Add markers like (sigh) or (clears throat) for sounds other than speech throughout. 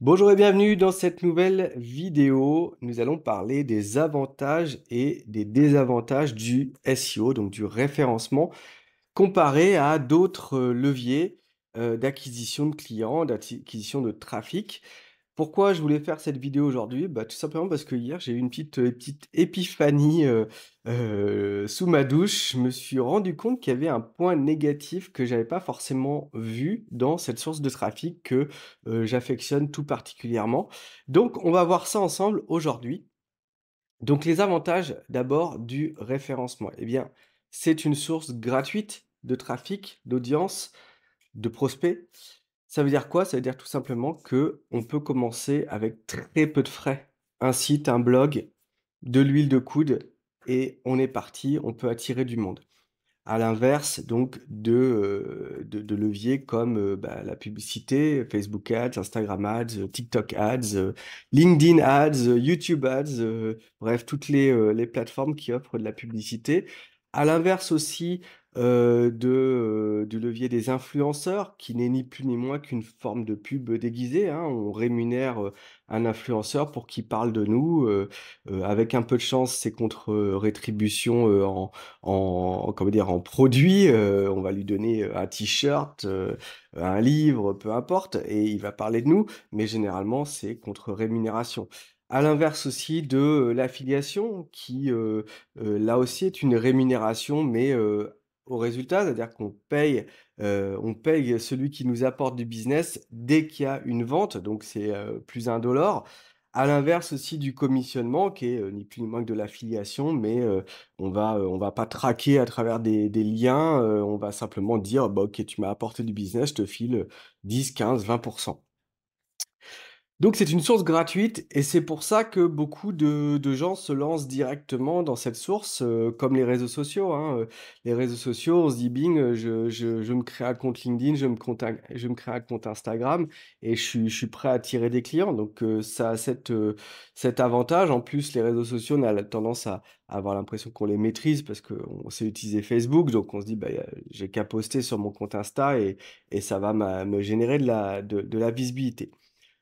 Bonjour et bienvenue dans cette nouvelle vidéo. Nous allons parler des avantages et des désavantages du SEO, donc du référencement, comparé à d'autres euh, leviers euh, d'acquisition de clients, d'acquisition de trafic. Pourquoi je voulais faire cette vidéo aujourd'hui? Bah, tout simplement parce que hier, j'ai eu une petite, euh, petite épiphanie, euh, euh, sous ma douche. Je me suis rendu compte qu'il y avait un point négatif que j'avais pas forcément vu dans cette source de trafic que, j'affectionne tout particulièrement. Donc on va voir ça ensemble aujourd'hui. Donc les avantages d'abord du référencement. Eh bien, c'est une source gratuite de trafic, d'audience, de prospects. Ça veut dire quoi? Ça veut dire tout simplement qu'on peut commencer avec très peu de frais. Un site, un blog, de l'huile de coude et on est parti, on peut attirer du monde. À l'inverse, donc, de, euh, de, leviers comme euh, bah, la publicité, Facebook Ads, Instagram Ads, TikTok Ads, euh, LinkedIn Ads, YouTube Ads, bref, toutes les, les plateformes qui offrent de la publicité. À l'inverse aussi, euh, de, euh, du levier des influenceurs, qui n'est ni plus ni moins qu'une forme de pub déguisée. Hein. On rémunère euh, un influenceur pour qu'il parle de nous. avec un peu de chance, c'est contre rétribution en, en, comment dire, en produit. on va lui donner un t-shirt, un livre, peu importe, et il va parler de nous. Mais généralement, c'est contre rémunération. À l'inverse aussi de l'affiliation, qui là aussi est une rémunération, mais au résultat, c'est-à-dire qu'on paye, euh, on paye celui qui nous apporte du business dès qu'il y a une vente, donc c'est euh, plus un dollar. À l'inverse aussi du commissionnement, qui est euh, ni plus ni moins que de l'affiliation, mais on va on va pas traquer à travers des, liens, on va simplement dire bah, ok tu m'as apporté du business, je te file 10, 15, 20 donc c'est une source gratuite et c'est pour ça que beaucoup de, gens se lancent directement dans cette source, euh, comme les réseaux sociaux. Hein. Les réseaux sociaux, on se dit Bing, je, me crée un compte LinkedIn, je me, crée un compte Instagram et je suis, prêt à tirer des clients. Donc euh, ça a euh, cet avantage. En plus, les réseaux sociaux, on a tendance à, avoir l'impression qu'on les maîtrise parce qu'on sait utiliser Facebook. Donc on se dit, bah, j'ai qu'à poster sur mon compte Insta et, ça va me générer de la visibilité.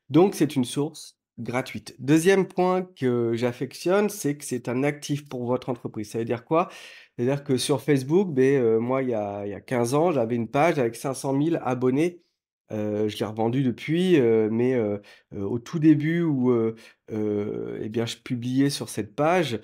Donc, c'est une source gratuite. Deuxième point que j'affectionne, c'est que c'est un actif pour votre entreprise. Ça veut dire quoi? C'est-à-dire que sur Facebook, ben, euh, moi, il y a, 15 ans, j'avais une page avec 500 000 abonnés. Euh, je l'ai revendue depuis, euh, mais au tout début où eh bien, je publiais sur cette page,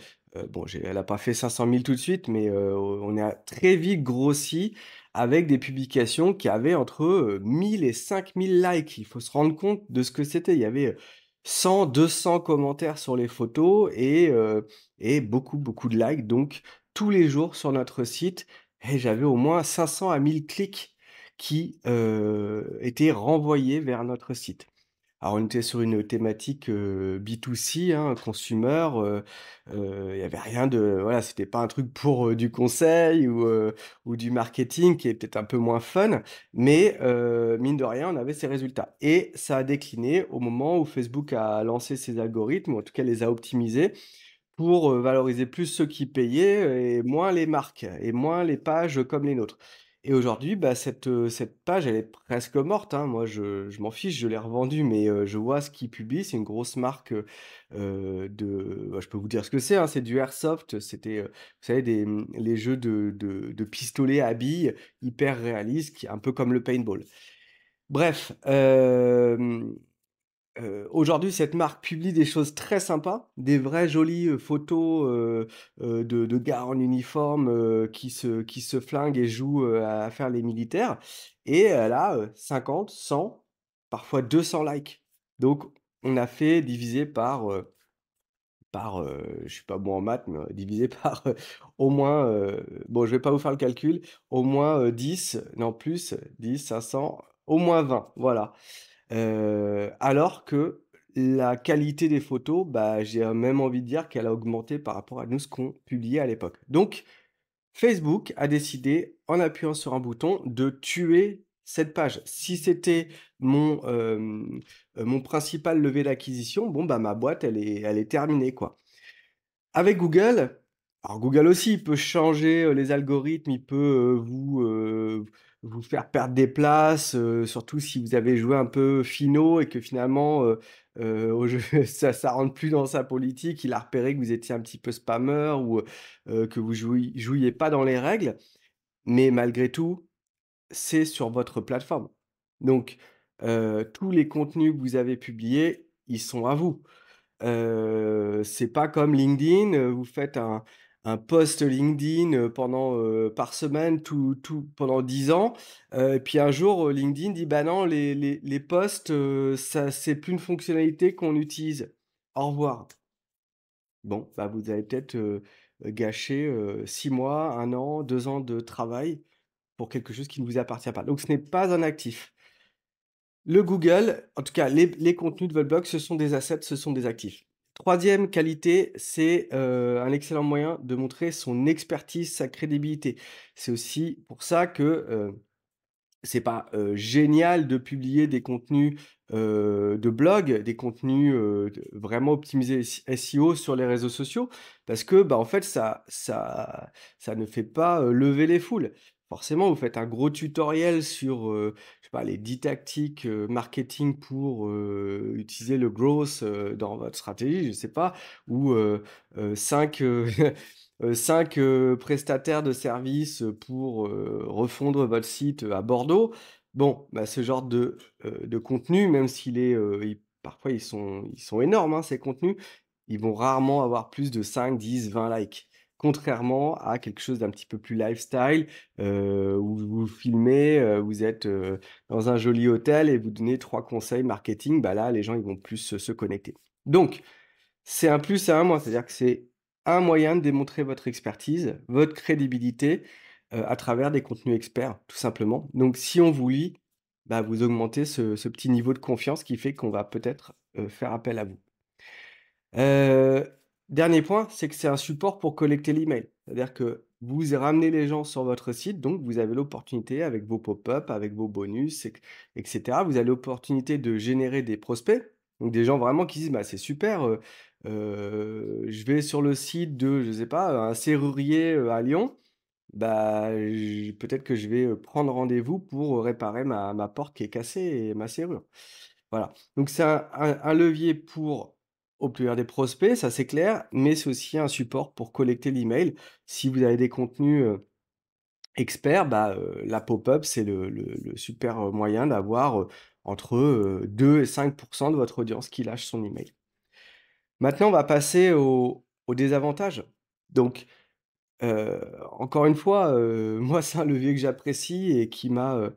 bon, elle n'a pas fait 500 000 tout de suite, mais on a très vite grossi avec des publications qui avaient entre 1000 euh, et 5000 likes. Il faut se rendre compte de ce que c'était. Il y avait 100, euh, 200 commentaires sur les photos euh, et, beaucoup, beaucoup de likes. Donc, tous les jours sur notre site, et j'avais au moins 500 à 1000 clics qui étaient renvoyés vers notre site. Alors, on était sur une thématique B2C, un hein, consumer. Il n'y avait rien de. Voilà, c'était pas un truc pour du conseil ou, du marketing qui est peut-être un peu moins fun, mais mine de rien, on avait ces résultats. Et ça a décliné au moment où Facebook a lancé ses algorithmes, en tout cas les a optimisés pour valoriser plus ceux qui payaient et moins les marques et moins les pages comme les nôtres. Et aujourd'hui, bah, cette, cette page, elle est presque morte. Hein. Moi, je, m'en fiche, je l'ai revendue, mais je vois ce qu'ils publient. C'est une grosse marque de. Bah, je peux vous dire ce que c'est. Hein. C'est du airsoft. C'était, vous savez, mmh, les jeux de, de, de pistolets à billes hyper réalistes, un peu comme le paintball. Bref, euh, euh, aujourd'hui, cette marque publie des choses très sympas, des vraies jolies euh, photos euh, de, de, gars en uniforme qui, se, qui se flinguent et jouent à faire les militaires. Et elle a 50, 100, parfois 200 likes. Donc, on a fait diviser par, par je suis pas bon en maths, mais divisé (laughs) par au moins, bon, je vais pas vous faire le calcul, au moins 10, non plus, 10, 500, au moins 20, voilà alors que la qualité des photos, bah, j'ai même envie de dire qu'elle a augmenté par rapport à nous ce qu'on publiait à l'époque. Donc Facebook a décidé, en appuyant sur un bouton, de tuer cette page. Si c'était mon, mon principal levé d'acquisition, bon, bah, ma boîte, elle est elle est terminée, quoi. Avec Google, alors Google aussi, il peut changer, les algorithmes, il peut, vous, vous faire perdre des places, euh, surtout si vous avez joué un peu finaux et que finalement, euh, euh, jeu, (laughs) ça ne rentre plus dans sa politique, il a repéré que vous étiez un petit peu spammer ou que vous jouiez, jouiez pas dans les règles. Mais malgré tout, c'est sur votre plateforme. Donc, tous les contenus que vous avez publiés, ils sont à vous. c'est pas comme LinkedIn, vous faites un, un post LinkedIn pendant par semaine tout, tout pendant 10 ans et puis un jour LinkedIn dit bah non les, les, les posts ça c'est plus une fonctionnalité qu'on utilise au revoir bon bah vous avez peut-être gâché 6 mois un an deux ans de travail pour quelque chose qui ne vous appartient pas donc ce n'est pas un actif le Google en tout cas les, les contenus de votre blog ce sont des assets ce sont des actifs Troisième qualité, c'est euh, un excellent moyen de montrer son expertise, sa crédibilité. C'est aussi pour ça que ce euh, c'est pas euh, génial de publier des contenus de blog, des contenus vraiment optimisés SEO sur les réseaux sociaux, parce que bah, en fait ça, ça, ça ne fait pas lever les foules. Forcément, vous faites un gros tutoriel sur, euh, je les 10 tactiques, euh, marketing pour, euh, utiliser le growth, dans votre stratégie, je ne sais pas, ou, 5, (laughs) prestataires de services, pour, refondre votre site, à Bordeaux. Bon, bah, ce genre de, contenu, même s'il est, parfois ils sont ils sont énormes, hein, ces contenus, ils vont rarement avoir plus de 5-10-20 likes contrairement à quelque chose d'un petit peu plus lifestyle, euh, où vous filmez, euh, vous êtes euh, dans un joli hôtel et vous donnez trois conseils marketing, bah là, les gens, ils vont plus se connecter. Donc, c'est un plus à un moins, c'est-à-dire que c'est un moyen de démontrer votre expertise, votre crédibilité à travers des contenus experts, tout simplement. Donc, si on vous lit, bah, vous augmentez ce, ce petit niveau de confiance qui fait qu'on va peut-être faire appel à vous. Dernier point, c'est que c'est un support pour collecter l'email. C'est-à-dire que vous ramenez les gens sur votre site, donc vous avez l'opportunité avec vos pop-up, avec vos bonus, etc. Vous avez l'opportunité de générer des prospects, donc des gens vraiment qui disent bah, c'est super, euh, euh, je vais sur le site de, je sais pas, un serrurier euh, à Lyon, bah, peut-être que je vais prendre rendez-vous pour réparer ma, porte qui est cassée et ma serrure. Voilà. Donc c'est un levier pour obtenir des prospects, ça c'est clair, mais c'est aussi un support pour collecter l'email. Si vous avez des contenus euh, experts, bah, euh, la pop-up, c'est le, super euh, moyen d'avoir entre 2 et 5% de votre audience qui lâche son email. Maintenant, on va passer aux désavantages. Donc, encore une fois, (laughs) moi, c'est un levier que j'apprécie et qui m'a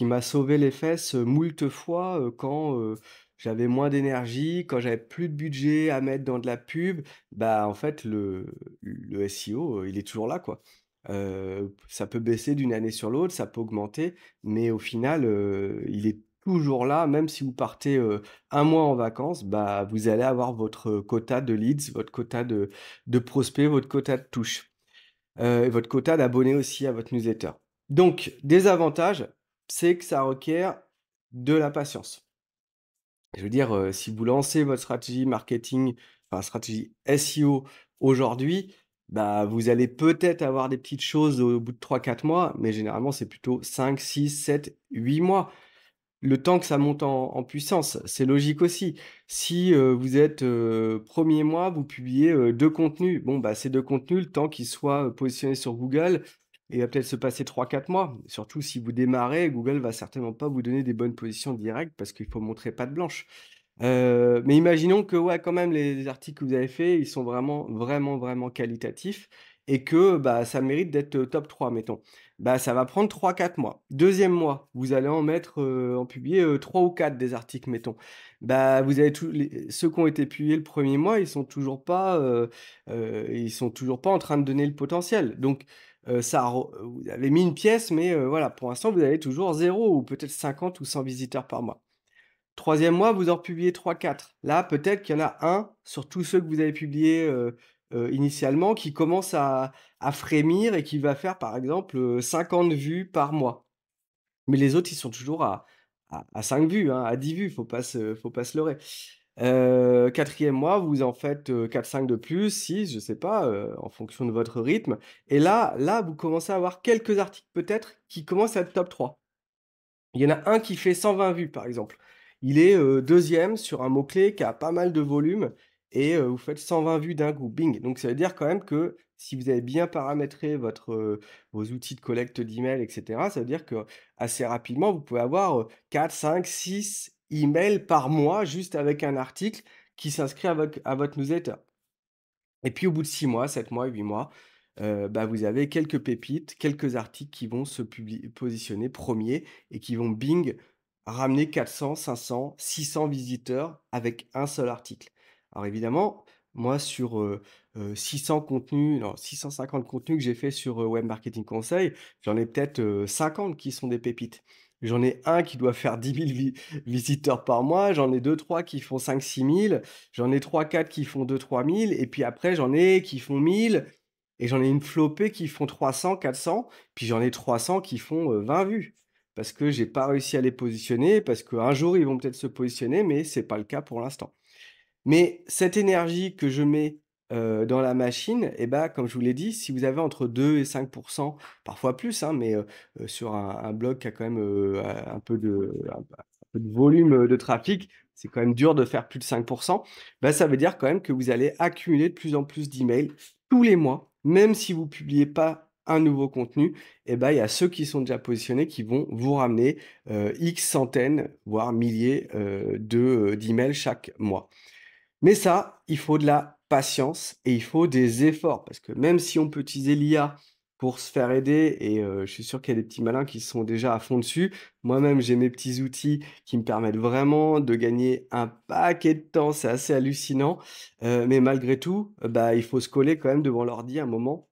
m'a sauvé les fesses moult fois quand j'avais moins d'énergie, quand j'avais plus de budget à mettre dans de la pub, bah en fait le, le SEO, euh, il est toujours là quoi. Euh, ça peut baisser d'une année sur l'autre, ça peut augmenter, mais au final, euh, il est toujours là, même si vous partez un mois en vacances, bah, vous allez avoir votre quota de leads, votre quota de, de prospects, votre quota de touches, votre quota d'abonnés aussi à votre newsletter. Donc, des avantages, c'est que ça requiert de la patience. Je veux dire, euh, si vous lancez votre stratégie marketing, enfin stratégie SEO aujourd'hui, bah, vous allez peut-être avoir des petites choses au bout de 3-4 mois, mais généralement, c'est plutôt 5, 6, 7, 8 mois. Le temps que ça monte en, puissance, c'est logique aussi. Si euh, vous êtes euh, premier mois, vous publiez deux contenus. Bon, bah, ces deux contenus, le temps qu'ils soient positionnés sur Google, il va peut-être se passer 3-4 mois. Surtout si vous démarrez, Google va certainement pas vous donner des bonnes positions directes parce qu'il faut montrer pas de blanche. Euh, mais imaginons que ouais, quand même les articles que vous avez faits, ils sont vraiment, vraiment, vraiment qualitatifs et que bah, ça mérite d'être euh, top 3, mettons. Bah, ça va prendre 3-4 mois. Deuxième mois, vous allez en mettre, euh, en publier 3 ou 4 des articles, mettons. Bah, vous avez tous ceux qui ont été publiés le premier mois, ils sont toujours pas, ils sont toujours pas en train de donner le potentiel. Donc, euh, ça euh, vous avez mis une pièce, mais euh, voilà, pour l'instant, vous avez toujours 0 ou peut-être 50 ou 100 visiteurs par mois. Troisième mois, vous en publiez 3-4. Là, peut-être qu'il y en a un sur tous ceux que vous avez publiés initialement qui commence à, frémir et qui va faire, par exemple, 50 vues par mois. Mais les autres, ils sont toujours à, à, 5 vues, hein, à 10 vues, il ne faut pas se leurrer. Euh, quatrième mois, vous en faites 4-5 euh, de plus, 6, je sais pas, euh, en fonction de votre rythme. Et là, là, vous commencez à avoir quelques articles peut-être qui commencent à être top 3. Il y en a un qui fait 120 vues, par exemple. Il est deuxième sur un mot-clé qui a pas mal de volume et vous faites 120 vues d'un coup, bing. Donc ça veut dire quand même que si vous avez bien paramétré votre, vos outils de collecte d'emails, etc., ça veut dire que assez rapidement, vous pouvez avoir 4, 5, 6 email par mois juste avec un article qui s'inscrit à votre newsletter. Et puis au bout de 6 mois, 7 mois, 8 mois, euh, bah, vous avez quelques pépites, quelques articles qui vont se positionner premier et qui vont bing ramener 400, 500, 600 visiteurs avec un seul article. Alors évidemment, moi sur euh, euh, contenus, 650 contenus que j'ai fait sur Web Marketing Conseil, j'en ai peut-être 50 qui sont des pépites. J'en ai un qui doit faire 10 000 visiteurs par mois. J'en ai deux, trois qui font 5 6 000. J'en ai trois, quatre qui font 2 3 000. Et puis après, j'en ai qui font 1000. Et j'en ai une flopée qui font 300, 400. Puis j'en ai 300 qui font 20 euh, vues. Parce que j'ai pas réussi à les positionner. Parce qu'un jour, ils vont peut-être se positionner, mais c'est pas le cas pour l'instant. Mais cette énergie que je mets euh, dans la machine, et eh ben, comme je vous l'ai dit, si vous avez entre 2 et 5%, parfois plus, hein, mais euh, euh, sur un, blog qui a quand même un, peu de, volume de trafic, c'est quand même dur de faire plus de 5%, ben, ça veut dire quand même que vous allez accumuler de plus en plus d'emails tous les mois, même si vous publiez pas un nouveau contenu, et eh ben, il y a ceux qui sont déjà positionnés qui vont vous ramener X centaines, voire milliers de d'emails chaque mois. Mais ça, il faut de la patience et il faut des efforts parce que même si on peut utiliser l'IA pour se faire aider et euh, je suis sûr qu'il y a des petits malins qui sont déjà à fond dessus. Moi-même, j'ai mes petits outils qui me permettent vraiment de gagner un paquet de temps, c'est assez hallucinant. Euh, mais malgré tout, bah, il faut se coller quand même devant l'ordi un moment.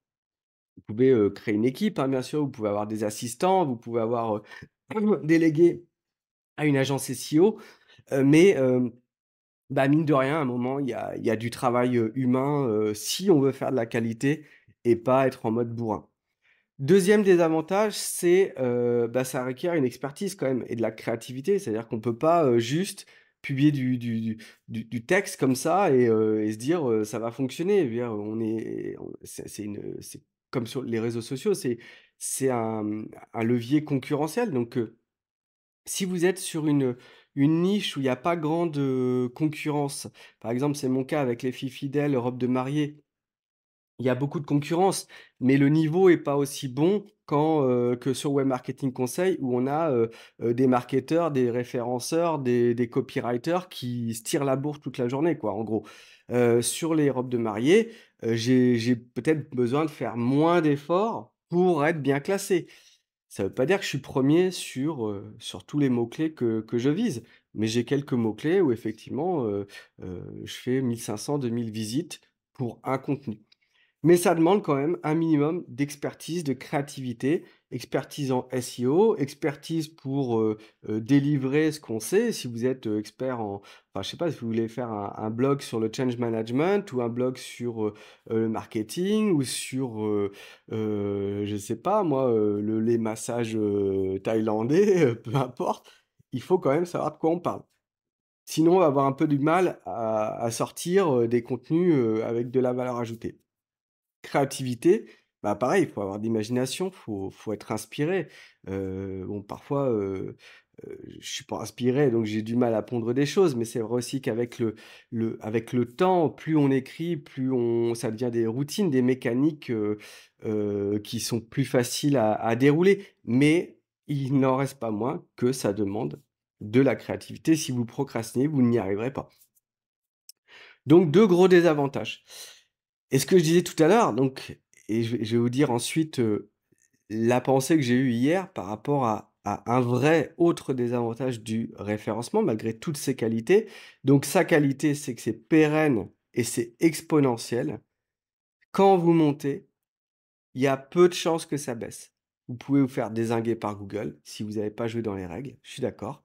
Vous pouvez euh, créer une équipe, hein, bien sûr, vous pouvez avoir des assistants, vous pouvez avoir (clears throat) délégué à une agence SEO, mais bah, mine de rien, à un moment, il y a, y a, du travail humain si on veut faire de la qualité et pas être en mode bourrin. Deuxième désavantage, c'est euh, bah, ça requiert une expertise quand même et de la créativité. C'est-à-dire qu'on ne peut pas juste publier du, du, du, texte comme ça et, se dire ça va fonctionner. on est, c'est, une, c'est comme sur les réseaux sociaux, c'est, c'est un levier concurrentiel. Donc, si vous êtes sur une une niche où il n'y a pas grande euh, concurrence. Par exemple, c'est mon cas avec les filles fidèles, robes de mariée. Il y a beaucoup de concurrence, mais le niveau n'est pas aussi bon euh, que sur Web Marketing Conseil où on a euh, des marketeurs, des référenceurs, des, copywriters qui se tirent la bourre toute la journée, quoi, en gros. sur les robes de mariée, j'ai peut-être besoin de faire moins d'efforts pour être bien classé. Ça ne veut pas dire que je suis premier sur, tous les mots-clés que, je vise, mais j'ai quelques mots-clés où effectivement, je fais 1500, 2000 visites pour un contenu. Mais ça demande quand même un minimum d'expertise, de créativité, expertise en SEO, expertise pour euh, euh, délivrer ce qu'on sait. Si vous êtes euh, expert en, enfin, je sais pas, si vous voulez faire un, blog sur le change management ou un blog sur le marketing ou sur, je sais pas, moi, le, les massages thaïlandais, (laughs) peu importe, il faut quand même savoir de quoi on parle. Sinon, on va avoir un peu du mal à, à sortir des contenus avec de la valeur ajoutée. Créativité, bah pareil, il faut avoir d'imagination, il faut, être inspiré. Euh, bon, parfois, euh, euh je suis pas inspiré, donc j'ai du mal à pondre des choses, mais c'est vrai aussi qu'avec le, le, avec le temps, plus on écrit, plus on, ça devient des routines, des mécaniques euh, qui sont plus faciles à, à dérouler. Mais il n'en reste pas moins que ça demande de la créativité. Si vous procrastinez, vous n'y arriverez pas. Donc, deux gros désavantages. Et ce que je disais tout à l'heure, donc et je, vais vous dire ensuite la pensée que j'ai eue hier par rapport à, un vrai autre désavantage du référencement, malgré toutes ses qualités. Donc sa qualité, c'est que c'est pérenne et c'est exponentiel. Quand vous montez, il y a peu de chances que ça baisse. Vous pouvez vous faire désinguer par Google si vous n'avez pas joué dans les règles, je suis d'accord.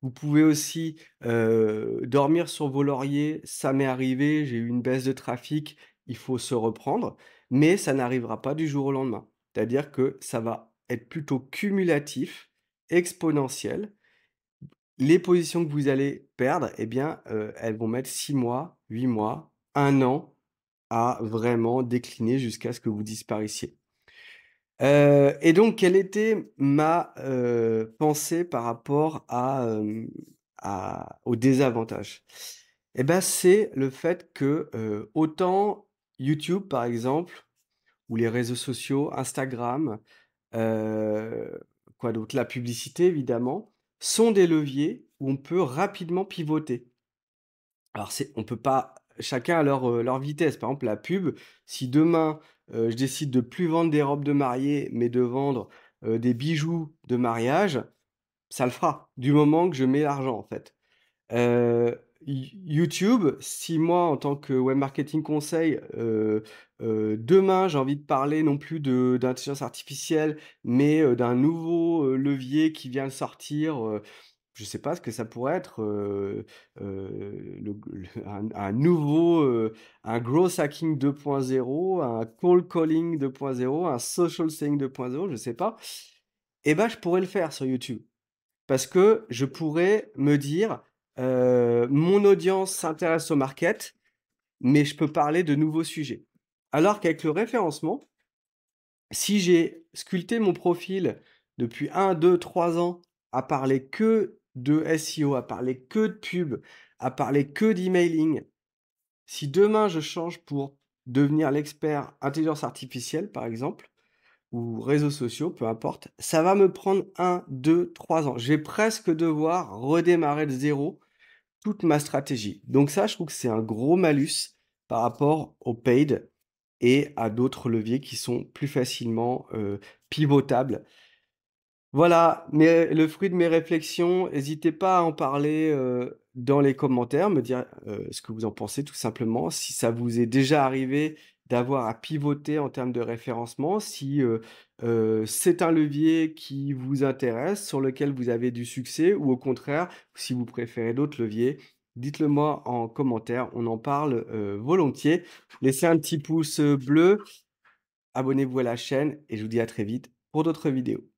Vous pouvez aussi dormir sur vos lauriers, ça m'est arrivé, j'ai eu une baisse de trafic, il faut se reprendre mais ça n'arrivera pas du jour au lendemain. C'est-à-dire que ça va être plutôt cumulatif, exponentiel. Les positions que vous allez perdre, eh bien, euh, elles vont mettre 6 mois, 8 mois, 1 an à vraiment décliner jusqu'à ce que vous disparaissiez. Euh, et donc, quelle était ma euh, pensée par rapport à, désavantage? aux eh ben, c'est le fait que autant YouTube, par exemple, ou les réseaux sociaux, Instagram, euh, quoi d'autre, la publicité, évidemment, sont des leviers où on peut rapidement pivoter. Alors, on peut pas chacun à euh, leur, vitesse. Par exemple, la pub, si demain euh, je décide de plus vendre des robes de mariée, mais de vendre des bijoux de mariage, ça le fera, du moment que je mets l'argent en fait. YouTube, si moi, en tant que web marketing conseil, demain, j'ai envie de parler non plus d'intelligence artificielle, mais d'un nouveau levier qui vient de sortir, je ne sais pas ce que ça pourrait être, (laughs) un, nouveau, un growth hacking 2.0, un call calling 2.0, un social selling 2.0, je ne sais pas, eh ben, je pourrais le faire sur YouTube. Parce que je pourrais me dire, euh, mon audience s'intéresse au market, mais je peux parler de nouveaux sujets. Alors qu'avec le référencement, si j'ai sculpté mon profil depuis 1, 2, 3 ans à parler que de SEO, à parler que de pub, à parler que d'emailing, si demain je change pour devenir l'expert intelligence artificielle, par exemple, ou réseaux sociaux, peu importe, ça va me prendre 1, 2, 3 ans. J'ai presque devoir redémarrer de zéro toute ma stratégie. Donc ça, je trouve que c'est un gros malus par rapport au paid et à d'autres leviers qui sont plus facilement euh, pivotables. Voilà mais le fruit de mes réflexions. N'hésitez pas à en parler euh, dans les commentaires, me dire euh, ce que vous en pensez tout simplement. Si ça vous est déjà arrivé d'avoir à pivoter en termes de référencement si c'est un levier qui vous intéresse, sur lequel vous avez du succès, ou au contraire, si vous préférez d'autres leviers, dites-le moi en commentaire, on en parle volontiers. Laissez un petit pouce bleu, abonnez-vous à la chaîne et je vous dis à très vite pour d'autres vidéos.